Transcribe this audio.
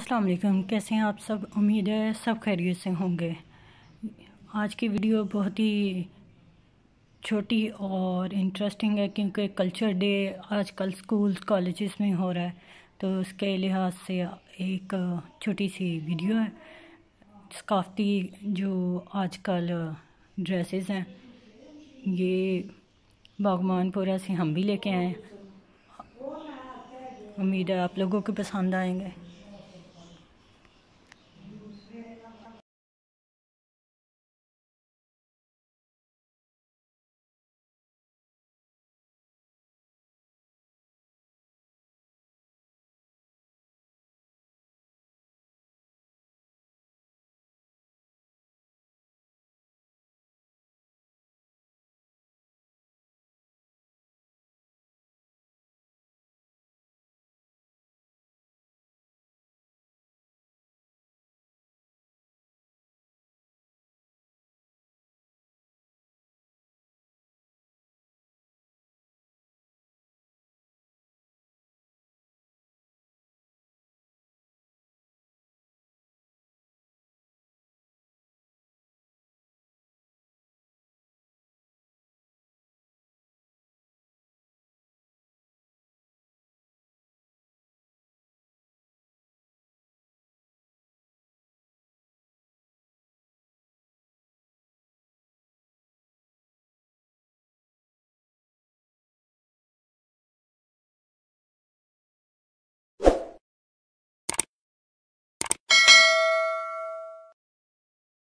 अस्सलाम वालेकुम कैसे हैं आप सब उम्मीद है सब खैरियत से होंगे आज की वीडियो बहुत ही छोटी और इंटरेस्टिंग है क्योंकि कल्चर डे आजकल स्कूल्स कॉलेजेस में हो रहा है तो उसके लिहाज से एक छोटी सी वीडियो है सकाफती जो आजकल ड्रेसेस हैं ये बागमानपुरा से हम भी लेके आए उम्मीद है आप लोगों को पसंद आएंगे